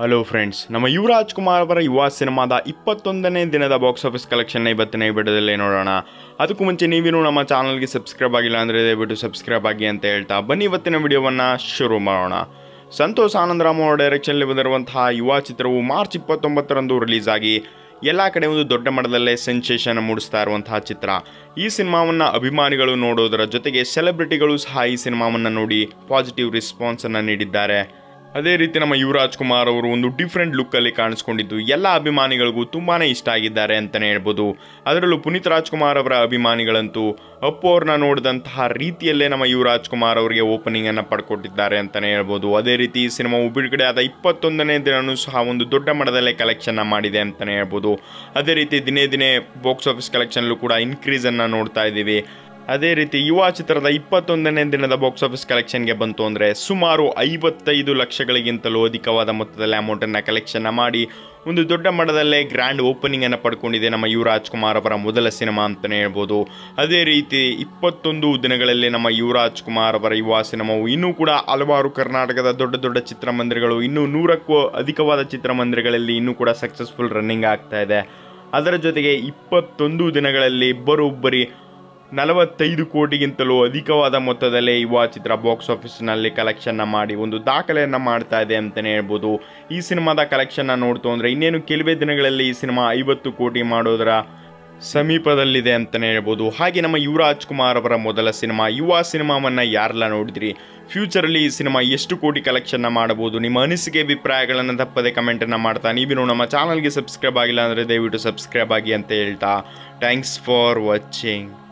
hello friends ನಮ್ಮ ಯುವರಾಜ್ ಕುಮಾರ್ ಅವರ ಯುವ ಸಿನಿಮಾದ ಇಪ್ಪತ್ತೊಂದನೇ ದಿನದ ಬಾಕ್ಸ್ ಆಫೀಸ್ ಕಲೆಕ್ಷನ್ನ ಇವತ್ತಿನ ಈ ವಿಡಿಯೋದಲ್ಲಿ ನೋಡೋಣ ಅದಕ್ಕೂ ಮುಂಚೆ ನೀವೇನು ನಮ್ಮ ಚಾನಲ್ಗೆ ಸಬ್ಸ್ಕ್ರೈಬ್ ಆಗಿಲ್ಲ ಅಂದರೆ ದಯವಿಟ್ಟು ಸಬ್ಸ್ಕ್ರೈಬ್ ಆಗಿ ಅಂತ ಹೇಳ್ತಾ ಬನ್ನಿ ಇವತ್ತಿನ ವಿಡಿಯೋವನ್ನು ಶುರು ಮಾಡೋಣ ಸಂತೋಷ್ ಆನಂದರಾಮ್ ಅವರ ಡೈರೆಕ್ಷನ್ಲಿ ಬಂದಿರುವಂತಹ ಯುವ ಚಿತ್ರವು ಮಾರ್ಚ್ ಇಪ್ಪತ್ತೊಂಬತ್ತರಂದು ರಿಲೀಸ್ ಆಗಿ ಎಲ್ಲ ಕಡೆ ಒಂದು ದೊಡ್ಡ ಮಟ್ಟದಲ್ಲೇ ಸೆನ್ಸೇಷನ್ ಮೂಡಿಸ್ತಾ ಇರುವಂತಹ ಚಿತ್ರ ಈ ಸಿನಿಮಾವನ್ನು ಅಭಿಮಾನಿಗಳು ನೋಡೋದರ ಜೊತೆಗೆ ಸೆಲೆಬ್ರಿಟಿಗಳು ಸಹ ಈ ಸಿನಿಮಾವನ್ನು ನೋಡಿ ಪಾಸಿಟಿವ್ ರಿಸ್ಪಾನ್ಸನ್ನು ನೀಡಿದ್ದಾರೆ ಅದೇ ರೀತಿ ನಮ್ಮ ಯುವರಾಜ್ ಕುಮಾರ್ ಅವರು ಒಂದು ಡಿಫ್ರೆಂಟ್ ಲುಕ್ಕಲ್ಲಿ ಕಾಣಿಸ್ಕೊಂಡಿದ್ದು ಎಲ್ಲ ಅಭಿಮಾನಿಗಳಿಗೂ ತುಂಬಾ ಇಷ್ಟ ಆಗಿದ್ದಾರೆ ಅಂತಲೇ ಹೇಳ್ಬೋದು ಅದರಲ್ಲೂ ಪುನೀತ್ ರಾಜ್ಕುಮಾರ್ ಅವರ ಅಭಿಮಾನಿಗಳಂತೂ ಅಪ್ಪು ಅವ್ರನ್ನ ನೋಡಿದಂತಹ ರೀತಿಯಲ್ಲೇ ನಮ್ಮ ಯುವರಾಜ್ ಕುಮಾರ್ ಅವರಿಗೆ ಓಪನಿಂಗನ್ನು ಪಡ್ಕೊಟ್ಟಿದ್ದಾರೆ ಅಂತಲೇ ಹೇಳ್ಬೋದು ಅದೇ ರೀತಿ ಈ ಸಿನಿಮಾವು ಬಿಡುಗಡೆ ಆದ ಇಪ್ಪತ್ತೊಂದನೇ ದಿನವೂ ಸಹ ಒಂದು ದೊಡ್ಡ ಮಟ್ಟದಲ್ಲೇ ಕಲೆಕ್ಷನ್ನ ಮಾಡಿದೆ ಅಂತಲೇ ಹೇಳ್ಬೋದು ಅದೇ ರೀತಿ ದಿನೇ ದಿನೇ ಬಾಕ್ಸ್ ಆಫೀಸ್ ಕಲೆಕ್ಷನ್ಲೂ ಕೂಡ ಇನ್ಕ್ರೀಸನ್ನು ನೋಡ್ತಾ ಇದ್ದೀವಿ ಅದೇ ರೀತಿ ಯುವ ಚಿತ್ರದ ಇಪ್ಪತ್ತೊಂದನೇ ದಿನದ ಬಾಕ್ಸ್ ಆಫೀಸ್ ಕಲೆಕ್ಷನ್ಗೆ ಬಂತು ಅಂದರೆ ಸುಮಾರು ಐವತ್ತೈದು ಲಕ್ಷಗಳಿಗಿಂತಲೂ ಅಧಿಕವಾದ ಮೊತ್ತದಲ್ಲಿ ಅಮೌಂಟನ್ನು ಕಲೆಕ್ಷನ್ ಮಾಡಿ ಒಂದು ದೊಡ್ಡ ಮಟ್ಟದಲ್ಲೇ ಗ್ರ್ಯಾಂಡ್ ಓಪನಿಂಗನ್ನು ಪಡ್ಕೊಂಡಿದೆ ನಮ್ಮ ಯುವರಾಜ್ ಕುಮಾರ್ ಅವರ ಮೊದಲ ಸಿನಿಮಾ ಅಂತಲೇ ಹೇಳ್ಬೋದು ಅದೇ ರೀತಿ ಇಪ್ಪತ್ತೊಂದು ದಿನಗಳಲ್ಲಿ ನಮ್ಮ ಯುವರಾಜ್ ಕುಮಾರ್ ಅವರ ಯುವ ಸಿನಿಮಾವು ಇನ್ನೂ ಕೂಡ ಹಲವಾರು ಕರ್ನಾಟಕದ ದೊಡ್ಡ ದೊಡ್ಡ ಚಿತ್ರಮಂದಿರಗಳು ಇನ್ನೂ ನೂರಕ್ಕೂ ಅಧಿಕವಾದ ಚಿತ್ರಮಂದಿರಗಳಲ್ಲಿ ಇನ್ನೂ ಕೂಡ ಸಕ್ಸಸ್ಫುಲ್ ರನ್ನಿಂಗ್ ಆಗ್ತಾ ಇದೆ ಅದರ ಜೊತೆಗೆ ಇಪ್ಪತ್ತೊಂದು ದಿನಗಳಲ್ಲಿ ಇಬ್ಬರೊಬ್ಬರಿ ನಲವತ್ತೈದು ಕೋಟಿಗಿಂತಲೂ ಅಧಿಕವಾದ ಮೊತ್ತದಲ್ಲೇ ಯುವ ಚಿತ್ರ ಬಾಕ್ಸ್ ಆಫೀಸ್ನಲ್ಲಿ ಕಲೆಕ್ಷನ್ನ ಮಾಡಿ ಒಂದು ದಾಖಲೆಯನ್ನು ಮಾಡ್ತಾ ಇದೆ ಅಂತಲೇ ಹೇಳ್ಬೋದು ಈ ಸಿನಿಮಾದ ಕಲೆಕ್ಷನ್ನ ನೋಡ್ತು ಅಂದರೆ ಇನ್ನೇನು ಕೆಲವೇ ದಿನಗಳಲ್ಲಿ ಈ ಸಿನಿಮಾ ಐವತ್ತು ಕೋಟಿ ಮಾಡೋದರ ಸಮೀಪದಲ್ಲಿದೆ ಅಂತಲೇ ಹೇಳ್ಬೋದು ಹಾಗೆ ನಮ್ಮ ಯುವರಾಜ್ ಕುಮಾರ್ ಅವರ ಮೊದಲ ಸಿನಿಮಾ ಯುವ ಸಿನಿಮಾವನ್ನು ಯಾರೆಲ್ಲ ನೋಡಿದ್ರಿ ಫ್ಯೂಚರಲ್ಲಿ ಈ ಸಿನಿಮಾ ಎಷ್ಟು ಕೋಟಿ ಕಲೆಕ್ಷನ್ನ ಮಾಡಬಹುದು ನಿಮ್ಮ ಅನಿಸಿಕೆ ಅಭಿಪ್ರಾಯಗಳನ್ನು ತಪ್ಪದೆ ಕಮೆಂಟನ್ನು ಮಾಡ್ತಾ ನೋಡು ನಮ್ಮ ಚಾನಲ್ಗೆ ಸಬ್ಸ್ಕ್ರೈಬ್ ಆಗಿಲ್ಲ ಅಂದರೆ ದಯವಿಟ್ಟು ಸಬ್ಸ್ಕ್ರೈಬ್ ಆಗಿ ಅಂತ ಹೇಳ್ತಾ ಥ್ಯಾಂಕ್ಸ್ ಫಾರ್ ವಾಚಿಂಗ್